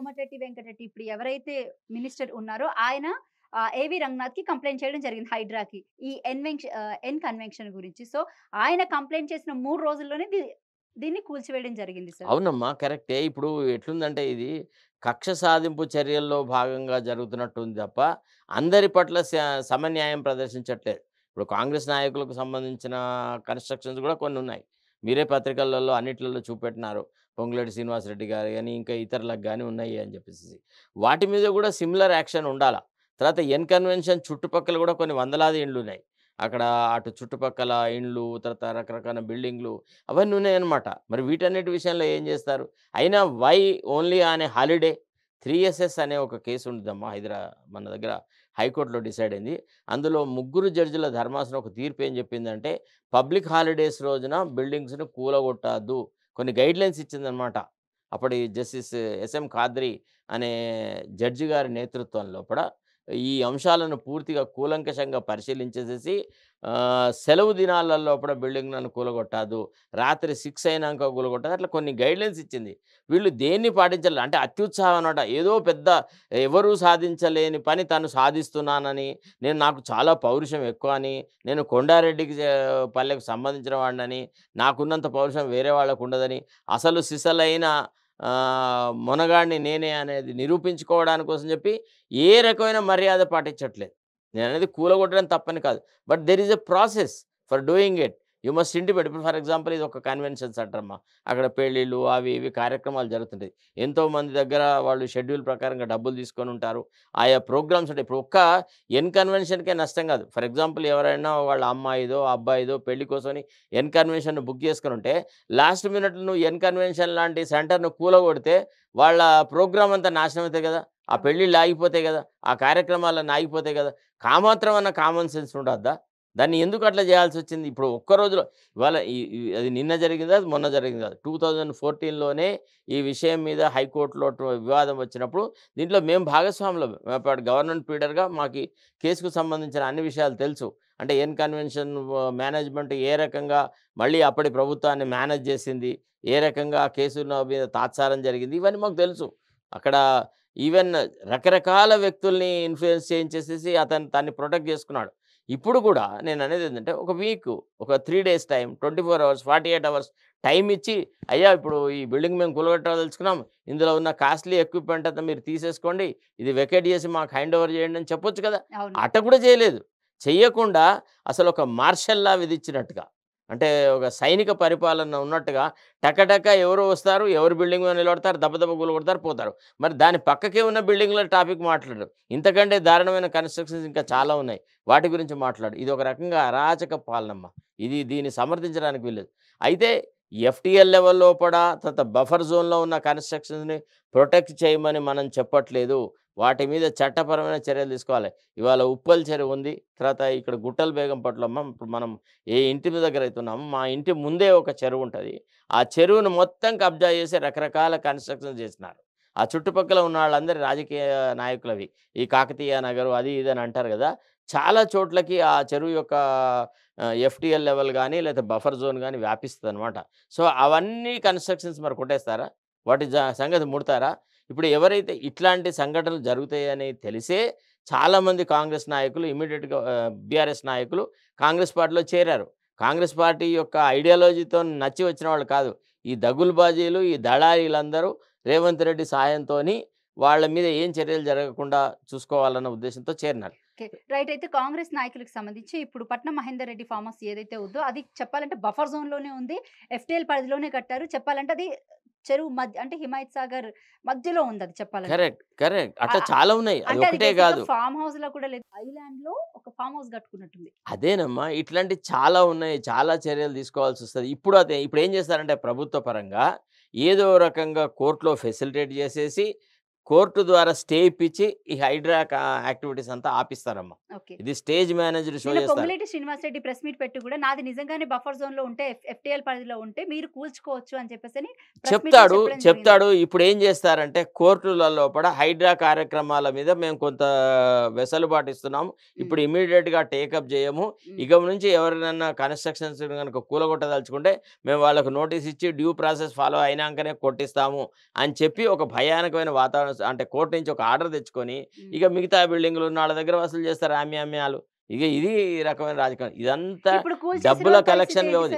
కోమటిరెడ్డి వెంకటరెడ్డి ఇప్పుడు ఎవరైతే మినిస్టర్ ఉన్నారో ఆయన ఏవి రంగనాథ్ కి కంప్లైంట్ చేయడం జరిగింది హైడ్రాకి ఈ ఎన్వెన్షన్ ఎన్ కన్వెన్షన్ గురించి సో ఆయన కంప్లైంట్ చేసిన మూడు రోజుల్లోనే దీన్ని కూల్చివేయడం జరిగింది సార్ అవునమ్మా కరెక్టే ఇప్పుడు ఎట్లుందంటే ఇది కక్ష సాధింపు చర్యల్లో భాగంగా జరుగుతున్నట్టు ఉంది తప్ప అందరి పట్ల సమన్యాయం ప్రదర్శించట్లేదు ఇప్పుడు కాంగ్రెస్ నాయకులకు సంబంధించిన కన్స్ట్రక్షన్స్ కూడా కొన్ని ఉన్నాయి మీరే పత్రికలలో అన్నిట్లలో చూపెట్టినారు పొంగులేటి శ్రీనివాసరెడ్డి గారు కానీ ఇంకా ఇతరులకు కానీ ఉన్నాయి అని చెప్పేసి వాటి మీద కూడా సిమిలర్ యాక్షన్ ఉండాలా తర్వాత ఎన్ కన్వెన్షన్ చుట్టుపక్కల కూడా కొన్ని వందలాది ఇండ్లు ఉన్నాయి అక్కడ అటు చుట్టుపక్కల ఇండ్లు తర్వాత రకరకాల బిల్డింగ్లు అవన్నీ ఉన్నాయన్నమాట మరి వీటన్నిటి విషయంలో ఏం చేస్తారు అయినా వై ఓన్లీ అనే హాలిడే త్రీ ఎస్ఎస్ అనే ఒక కేసు ఉంటుందమ్మా హైదరాబాద్ మన దగ్గర హైకోర్టులో డిసైడ్ అయింది అందులో ముగ్గురు జడ్జిల ధర్మాసనం ఒక తీర్పు ఏం చెప్పిందంటే పబ్లిక్ హాలిడేస్ రోజున బిల్డింగ్స్ని కూలగొట్టద్దు కొన్ని గైడ్లైన్స్ ఇచ్చిందనమాట అప్పటి జస్టిస్ ఎస్ఎం ఖాద్రి అనే జడ్జి గారి నేతృత్వం లోపల ఈ అంశాలను పూర్తిగా కూలంకషంగా పరిశీలించేసేసి సెలవు దినాలలో కూడా బిల్డింగ్ నన్ను కూలగొట్టదు రాత్రి సిక్స్ అయినాక కూలగొట్టదు అట్లా కొన్ని గైడ్లైన్స్ ఇచ్చింది వీళ్ళు దేన్ని పాటించాలి అంటే అత్యుత్సాహం అనమాట ఏదో పెద్ద ఎవరూ సాధించలేని పని తను సాధిస్తున్నానని నేను నాకు చాలా పౌరుషం ఎక్కువ అని నేను కొండారెడ్డికి పల్లెకు సంబంధించిన వాడినని నాకున్నంత పౌరుషం వేరే వాళ్ళకు ఉండదని అసలు సిసలైన మొనగాడిని నేనే అనేది నిరూపించుకోవడానికి కోసం చెప్పి ఏ రకమైన మర్యాద పాటించట్లేదు నేను అనేది కూలగొట్టడం తప్పని కాదు but there is a process for doing it you must intimate ఇప్పుడు ఫర్ ఎగ్జాంపుల్ ఇది ఒక కన్వెన్షన్ సెంటర్ అమ్మ అక్కడ పెళ్ళిళ్ళు అవి ఇవి కార్యక్రమాలు జరుగుతుంటాయి ఎంతోమంది దగ్గర వాళ్ళు షెడ్యూల్ ప్రకారంగా డబ్బులు తీసుకొని ఉంటారు ఆయా ప్రోగ్రామ్స్ ఉంటాయి ఇప్పుడు ఒక్క ఎన్ కన్వెన్షన్కే నష్టం కాదు ఫర్ ఎగ్జాంపుల్ ఎవరైనా వాళ్ళ అమ్మాయిదో అబ్బాయిదో పెళ్లి కోసమని ఎన్ కన్వెన్షన్ బుక్ చేసుకుని ఉంటే లాస్ట్ మినిట్ నువ్వు ఎన్ కన్వెన్షన్ లాంటి సెంటర్ను కూలగొడితే వాళ్ళ ప్రోగ్రామ్ అంతా నాశనం అవుతాయి కదా ఆ పెళ్ళిళ్ళు ఆగిపోతాయి కదా ఆ కార్యక్రమాలన్నీ ఆగిపోతాయి కదా కామాత్రం అన్న కామన్ సెన్స్ ఉండద్దా దాన్ని ఎందుకు అట్లా చేయాల్సి వచ్చింది ఇప్పుడు ఒక్క రోజులో ఇవాళ అది నిన్న జరిగిందా మొన్న జరిగిందా టూ థౌజండ్ ఫోర్టీన్లోనే ఈ విషయం మీద హైకోర్టులో వివాదం వచ్చినప్పుడు దీంట్లో మేము భాగస్వాములు గవర్నమెంట్ పీడర్గా మాకు కేసుకు సంబంధించిన అన్ని విషయాలు తెలుసు అంటే ఎన్ కన్వెన్షన్ మేనేజ్మెంట్ ఏ రకంగా మళ్ళీ అప్పటి ప్రభుత్వాన్ని మేనేజ్ చేసింది ఏ రకంగా కేసుల మీద తాత్సారం జరిగింది ఇవన్నీ మాకు తెలుసు అక్కడ ఈవెన్ రకరకాల వ్యక్తుల్ని ఇన్ఫ్లుయెన్స్ చేయించేసేసి అతను తన్ని ప్రొటెక్ట్ చేసుకున్నాడు ఇప్పుడు కూడా నేను అనేది ఏంటంటే ఒక వీక్ ఒక three days time twenty four hours forty eight hours time ఇచ్చి అయ్యా ఇప్పుడు ఈ బిల్డింగ్ మేము కూలగొట్టదలుచుకున్నాం ఇందులో ఉన్న కాస్ట్లీ ఎక్విప్మెంట్ అంతా మీరు తీసేసుకోండి ఇది వెకేట్ చేసి మాకు హ్యాండ్ ఓవర్ చేయండి అని చెప్పొచ్చు కదా అట కూడా చేయలేదు చెయ్యకుండా అసలు ఒక మార్షల్లా విధించినట్టుగా అంటే ఒక సైనిక పరిపాలన ఉన్నట్టుగా టకటక ఎవరు వస్తారు ఎవరు బిల్డింగ్ మీద నిలబడతారు దెబ్బ గులు కొడతారు పోతారు మరి దాని పక్కకే ఉన్న బిల్డింగ్ల టాపిక్ మాట్లాడు ఇంతకంటే దారుణమైన కన్స్ట్రక్షన్స్ ఇంకా చాలా ఉన్నాయి వాటి గురించి మాట్లాడు ఇది ఒక రకంగా అరాచక పాలనమ్మ ఇది దీన్ని సమర్థించడానికి వీల్లేదు అయితే ఎఫ్టీఎల్ లెవెల్ లోపల తర్వాత బఫర్ జోన్లో ఉన్న కన్స్ట్రక్షన్స్ని ప్రొటెక్ట్ చేయమని మనం చెప్పట్లేదు వాటి మీద చట్టపరమైన చర్యలు తీసుకోవాలి ఇవాళ ఉప్పల్ చెరువు ఉంది తర్వాత ఇక్కడ గుట్టల బేగం పట్ల ఇప్పుడు మనం ఏ ఇంటి దగ్గర అవుతున్నామో మా ఇంటి ముందే ఒక చెరువు ఉంటుంది ఆ చెరువును మొత్తం కబ్జా చేసి రకరకాల కన్స్ట్రక్షన్ చేసినారు ఆ చుట్టుపక్కల ఉన్న వాళ్ళందరూ రాజకీయ నాయకులవి ఈ కాకతీయ నగరు అది ఇది అని అంటారు కదా చాలా చోట్లకి ఆ చెరువు యొక్క ఎఫ్టీఎల్ లెవెల్ కానీ లేదా బఫర్ జోన్ కానీ వ్యాపిస్తుంది అనమాట సో అవన్నీ కన్స్ట్రక్షన్స్ మరి కొట్టేస్తారా వాటి సంగతి ముడతారా ఇప్పుడు ఎవరైతే ఇట్లాంటి సంఘటనలు జరుగుతాయని తెలిసే చాలామంది కాంగ్రెస్ నాయకులు ఇమీడియట్గా బీఆర్ఎస్ నాయకులు కాంగ్రెస్ పార్టీలో చేరారు కాంగ్రెస్ పార్టీ యొక్క ఐడియాలజీతో నచ్చి వచ్చిన వాళ్ళు కాదు ఈ దగుల్బాజీలు ఈ దళారీలందరూ రేవంత్ రెడ్డి సాయంతో వాళ్ళ మీద ఏం చర్యలు జరగకుండా చూసుకోవాలన్న ఉద్దేశంతో చేరినారు రైట్ అయితే కాంగ్రెస్ నాయకులకు సంబంధించి ఇప్పుడు పట్నం మహేందర్ రెడ్డి హౌస్ ఏదైతే ఉందో అది చెప్పాలంటే బఫర్ జోన్లోనే ఉంది ఎఫ్టీఎల్ పరిధిలోనే కట్టారు చెప్పాలంటే అది చెరువు మధ్య అంటే హిమాయత్ సాగర్ మధ్యలో ఉంది అది చెప్పాలి కరెక్ట్ కరెక్ట్ అట్లా చాలా ఉన్నాయి అదొకటే కాదు ఫామ్ హౌస్ లో కూడా లేదు ఐలాండ్ లో ఒక ఫామ్ హౌస్ కట్టుకున్నట్టుంది అదేనమ్మా ఇట్లాంటి చాలా ఉన్నాయి చాలా చర్యలు తీసుకోవాల్సి వస్తుంది ఇప్పుడు అదే ఇప్పుడు ఏం చేస్తారంటే ప్రభుత్వ పరంగా ఏదో రకంగా కోర్టులో ఫెసిలిటేట్ చేసేసి కోర్టు ద్వారా స్టే ఇప్పించి ఈ హైడ్రా యాక్టివిటీస్ అంతా ఆపిస్తారమ్మా ఇది stage manager show Srinivas Reddy press meet పెట్టి కూడా నాది నిజంగానే బఫర్ జోన్ లో ఉంటే ఎఫ్టీఎల్ పరిధిలో ఉంటే మీరు కూల్చుకోవచ్చు అని చెప్పేసి చెప్తాడు చెప్తాడు ఇప్పుడు ఏం చేస్తారంటే కోర్టులలో లోపల హైడ్రా కార్యక్రమాల మీద మేము కొంత వెసలుబాటు ఇస్తున్నాము ఇప్పుడు ఇమీడియట్ గా టేకప్ చేయము ఇక నుంచి ఎవరినైనా కన్స్ట్రక్షన్స్ కనుక కూలగొట్టదలుచుకుంటే మేము వాళ్ళకు నోటీస్ ఇచ్చి డ్యూ ప్రాసెస్ ఫాలో అయినాకనే కొట్టిస్తాము అని చెప్పి ఒక భయానకమైన వాతావరణం అంటే కోర్టు నుంచి ఒక ఆర్డర్ తెచ్చుకొని ఇక మిగతా బిల్డింగ్లు ఉన్న వాళ్ళ దగ్గర వసూలు చేస్తారు ఆమ్యామ్యాలు ఇక ఇది రకమైన రాజకీయం ఇదంతా డబ్బుల కలెక్షన్ వ్యవధి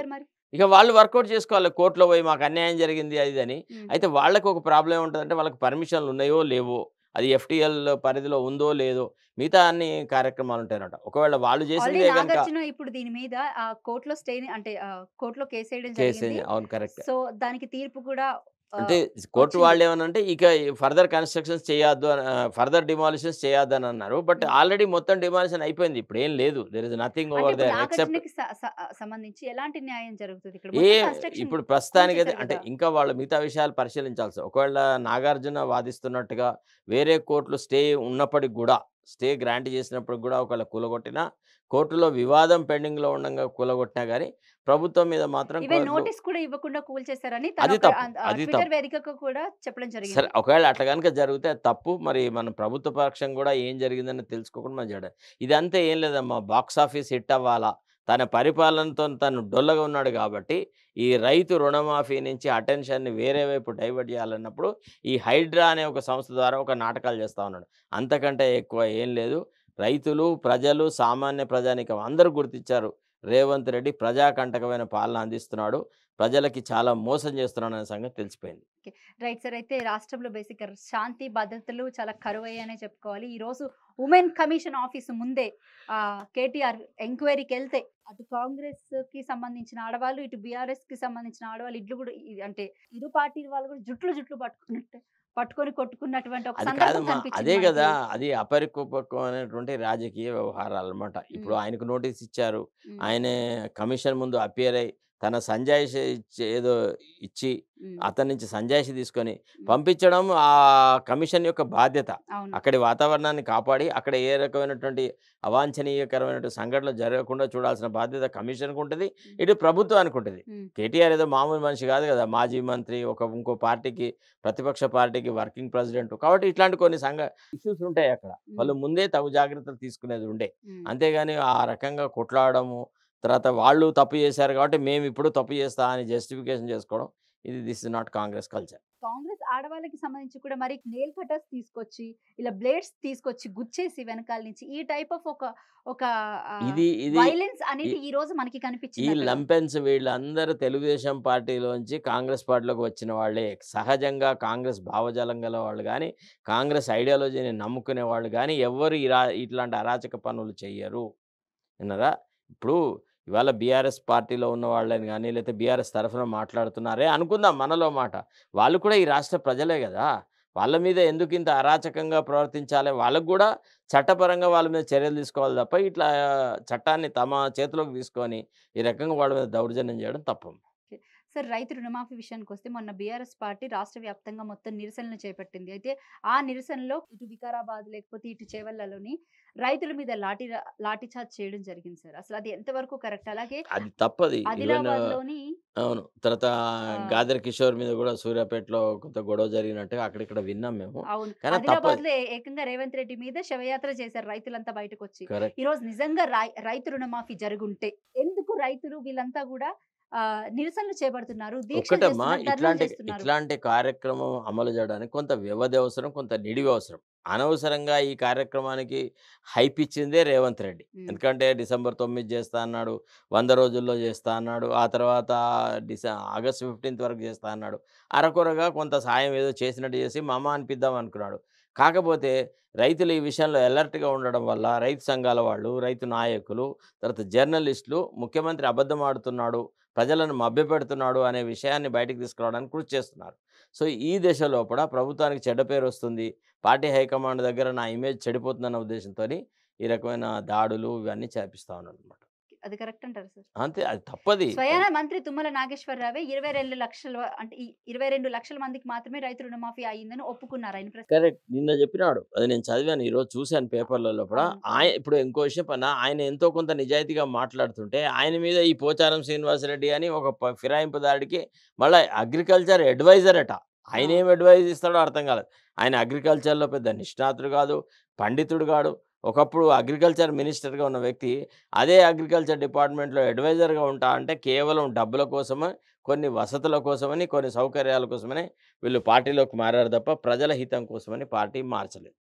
ఇక వాళ్ళు వర్కౌట్ చేసుకోవాలి కోర్టులో పోయి మాకు అన్యాయం జరిగింది అది అని అయితే వాళ్ళకు ఒక ప్రాబ్లం ఉంటుందంటే వాళ్ళకి పర్మిషన్లు ఉన్నాయో లేవో అది ఎఫ్టీఎల్ పరిధిలో ఉందో లేదో మిగతా అన్ని కార్యక్రమాలు ఉంటాయన్నమాట ఒకవేళ వాళ్ళు చేసిన ఇప్పుడు దీని మీద కోర్టులో స్టే అంటే కోర్టులో కేసు అవును కరెక్ట్ సో దానికి తీర్పు కూడా అంటే కోర్టు వాళ్ళు అంటే ఇక ఫర్దర్ కన్స్ట్రక్షన్స్ చేయొద్దు ఫర్దర్ డిమాలిషన్స్ చేయొద్దు అని అన్నారు బట్ ఆల్రెడీ మొత్తం డిమాలిషన్ అయిపోయింది ఇప్పుడు ఏం లేదు there is nothing over there except సంబంధించి ఎలాంటి న్యాయం జరుగుతుంది ఇక్కడ ఏ ఇప్పుడు ప్రస్తుతానికి అయితే అంటే ఇంకా వాళ్ళు మిగతా విషయాలు పరిశీలించాల్సి ఒకవేళ నాగార్జున వాదిస్తున్నట్టుగా వేరే కోర్టులు స్టే ఉన్నప్పటికి కూడా స్టే గ్రాంట్ చేసినప్పుడు కూడా ఒకవేళ కూలగొట్టినా కోర్టులో వివాదం పెండింగ్ లో ఉండగా కూలగొట్టినా కానీ ప్రభుత్వం మీద మాత్రం నోటీస్ కూడా ఇవ్వకుండా కూల్ చేశారని అది తప్పు అది కూడా చెప్పడం ఒకవేళ అట్లా కనుక జరిగితే తప్పు మరి మన ప్రభుత్వ పక్షం కూడా ఏం జరిగిందని తెలుసుకోకుండా మనం చేయడం ఇదంతా ఏం లేదమ్మా బాక్స్ ఆఫీస్ హిట్ అవ్వాలా తన పరిపాలనతో తను డొల్లగా ఉన్నాడు కాబట్టి ఈ రైతు రుణమాఫీ నుంచి అటెన్షన్ని వేరే వైపు డైవర్ట్ చేయాలన్నప్పుడు ఈ హైడ్రా అనే ఒక సంస్థ ద్వారా ఒక నాటకాలు చేస్తూ ఉన్నాడు అంతకంటే ఎక్కువ ఏం లేదు రైతులు ప్రజలు సామాన్య ప్రజానికం అందరూ గుర్తించారు రేవంత్ రెడ్డి ప్రజాకంటకమైన పాలన అందిస్తున్నాడు ప్రజలకి చాలా మోసం చేస్తున్నాడు అనే సంగతి తెలిసిపోయింది రైట్ సార్ అయితే రాష్ట్రంలో బేసిక్ శాంతి భద్రతలు చాలా కరువయ్యాయనే చెప్పుకోవాలి ఈ రోజు ఉమెన్ కమిషన్ ఆఫీస్ ముందే కేటీఆర్ ఎంక్వైరీకి వెళ్తే అటు కాంగ్రెస్ కి సంబంధించిన ఆడవాళ్ళు ఇటు బీఆర్ఎస్ కి సంబంధించిన ఆడవాళ్ళు ఇట్లు కూడా అంటే ఇరు పార్టీ వాళ్ళు కూడా జుట్లు జుట్లు పట్టుకున్నట్టు పట్టుకొని కొట్టుకున్నటువంటి ఒక అదే కదా అది అపరికూపకమైనటువంటి రాజకీయ వ్యవహారాలు అనమాట ఇప్పుడు ఆయనకు నోటీస్ ఇచ్చారు ఆయన కమిషన్ ముందు అపేర్ అయ్యి తన సంజాయిషి ఏదో ఇచ్చి అతని నుంచి సంజాయిషి తీసుకొని పంపించడం ఆ కమిషన్ యొక్క బాధ్యత అక్కడి వాతావరణాన్ని కాపాడి అక్కడ ఏ రకమైనటువంటి అవాంఛనీయకరమైన సంఘటనలు జరగకుండా చూడాల్సిన బాధ్యత కమిషన్కు ఉంటుంది ఇటు ప్రభుత్వానికి ఉంటుంది కేటీఆర్ ఏదో మామూలు మనిషి కాదు కదా మాజీ మంత్రి ఒక ఇంకో పార్టీకి ప్రతిపక్ష పార్టీకి వర్కింగ్ ప్రెసిడెంట్ కాబట్టి ఇట్లాంటి కొన్ని సంఘ ఇష్యూస్ ఉంటాయి అక్కడ వాళ్ళు ముందే తగు జాగ్రత్తలు తీసుకునేది ఉండే అంతేగాని ఆ రకంగా కొట్లాడము తర్వాత వాళ్ళు తప్పు చేశారు కాబట్టి మేము ఇప్పుడు తప్పు చేస్తా అని జస్టిఫికేషన్ చేసుకోవడం ఇది this is not Congress culture Congress ఆడవాళ్ళకి సంబంధించి కూడా మరి నేల్ కటర్స్ తీసుకొచ్చి ఇలా బ్లేడ్స్ తీసుకొచ్చి గుచ్చేసి వెనకాల నుంచి ఈ టైప్ ఆఫ్ ఒక ఒక ఇది ఇది వైలెన్స్ అనేది ఈ రోజు మనకి కనిపించింది ఈ లంపెన్స్ వీళ్ళందరూ తెలుగుదేశం పార్టీలోంచి కాంగ్రెస్ పార్టీలోకి వచ్చిన వాళ్ళే సహజంగా కాంగ్రెస్ భావజాలం గల వాళ్ళు కానీ కాంగ్రెస్ ఐడియాలజీని నమ్ముకునే వాళ్ళు కానీ ఎవరు ఇలాంటి అరాచక పనులు చెయ్యరు విన్నారా ఇప్పుడు ఇవాళ బీఆర్ఎస్ పార్టీలో ఉన్న వాళ్ళని కానీ లేకపోతే బీఆర్ఎస్ తరఫున మాట్లాడుతున్నారే అనుకుందాం మనలో మాట వాళ్ళు కూడా ఈ రాష్ట్ర ప్రజలే కదా వాళ్ళ మీద ఎందుకు ఇంత అరాచకంగా ప్రవర్తించాలి వాళ్ళకు కూడా చట్టపరంగా వాళ్ళ మీద చర్యలు తీసుకోవాలి తప్ప ఇట్లా చట్టాన్ని తమ చేతిలోకి తీసుకొని ఈ రకంగా వాళ్ళ మీద దౌర్జన్యం చేయడం తప్పం ఓకే సార్ రైతు రుణమాఫీ విషయానికి వస్తే మొన్న బీఆర్ఎస్ పార్టీ రాష్ట్ర వ్యాప్తంగా మొత్తం నిరసనలు చేపట్టింది అయితే ఆ నిరసనలో ఇటు వికారాబాద్ లేకపోతే ఇటు చేవల్లలోని రైతుల మీద లాఠీ లాఠీ చార్జ్ చేయడం జరిగింది సార్ అసలు అది ఎంతవరకు కరెక్ట్ అలాగే అది తప్పది ఆదిలాబాద్లోని అవును తర్వాత గాదర్ కిషోర్ మీద కూడా సూర్యాపేటలో కొంత గొడవ జరిగినట్టు అక్కడిక్కడ విన్నాం మేము ఏకంగా రేవంత్ రెడ్డి మీద శవయాత్ర చేశారు రైతులంతా బయటకు వచ్చి ఈ రోజు నిజంగా రైతు రుణమాఫీ జరుగుంటే ఎందుకు రైతులు వీళ్ళంతా కూడా నిరసనలు చేపడుతున్నారు ఇట్లాంటి కార్యక్రమం అమలు చేయడానికి కొంత వ్యవధి అవసరం కొంత నిడివి అవసరం అనవసరంగా ఈ కార్యక్రమానికి హైప్ ఇచ్చిందే రేవంత్ రెడ్డి ఎందుకంటే డిసెంబర్ తొమ్మిది చేస్తా అన్నాడు వంద రోజుల్లో చేస్తా అన్నాడు ఆ తర్వాత డిసె ఆగస్ట్ ఫిఫ్టీన్త్ వరకు చేస్తా అన్నాడు అరకొరగా కొంత సాయం ఏదో చేసినట్టు చేసి మామ అనిపిద్దాం అనుకున్నాడు కాకపోతే రైతులు ఈ విషయంలో అలర్ట్గా ఉండడం వల్ల రైతు సంఘాల వాళ్ళు రైతు నాయకులు తర్వాత జర్నలిస్టులు ముఖ్యమంత్రి అబద్ధం ఆడుతున్నాడు ప్రజలను మభ్యపెడుతున్నాడు అనే విషయాన్ని బయటకు తీసుకురావడానికి కృషి చేస్తున్నారు సో ఈ దశలో కూడా ప్రభుత్వానికి చెడ్డ పేరు వస్తుంది పార్టీ హైకమాండ్ దగ్గర నా ఇమేజ్ చెడిపోతుందన్న ఉద్దేశంతో ఈ రకమైన దాడులు ఇవన్నీ చేపిస్తూ ఉన్నాను అనమాట అది కరెక్ట్ అంటారు సార్ అంతే అది తప్పది స్వయాన మంత్రి తుమ్మల నాగేశ్వరరావే ఇరవై రెండు లక్షల అంటే ఇరవై రెండు లక్షల మందికి మాత్రమే రైతు రుణమాఫీ అయ్యిందని ఒప్పుకున్నారు ఆయన కరెక్ట్ నిన్న చెప్పినాడు అది నేను చదివాను ఈరోజు చూశాను పేపర్లలో కూడా ఆయన ఇప్పుడు ఇంకో విషయం పైన ఆయన ఎంతో కొంత నిజాయితీగా మాట్లాడుతుంటే ఆయన మీద ఈ పోచారం శ్రీనివాసరెడ్డి అని ఒక ఫిరాయింపుదారుడికి మళ్ళీ అగ్రికల్చర్ అడ్వైజర్ అట ఆయన ఏం అడ్వైజ్ ఇస్తాడో అర్థం కాలేదు ఆయన అగ్రికల్చర్లో పెద్ద నిష్ణాతుడు కాదు పండితుడు కాడు ఒకప్పుడు అగ్రికల్చర్ మినిస్టర్గా ఉన్న వ్యక్తి అదే అగ్రికల్చర్ డిపార్ట్మెంట్లో అడ్వైజర్గా ఉంటా అంటే కేవలం డబ్బుల కోసమే కొన్ని వసతుల కోసమని కొన్ని సౌకర్యాల కోసమని వీళ్ళు పార్టీలోకి మారారు తప్ప ప్రజల హితం కోసమని పార్టీ మార్చలేదు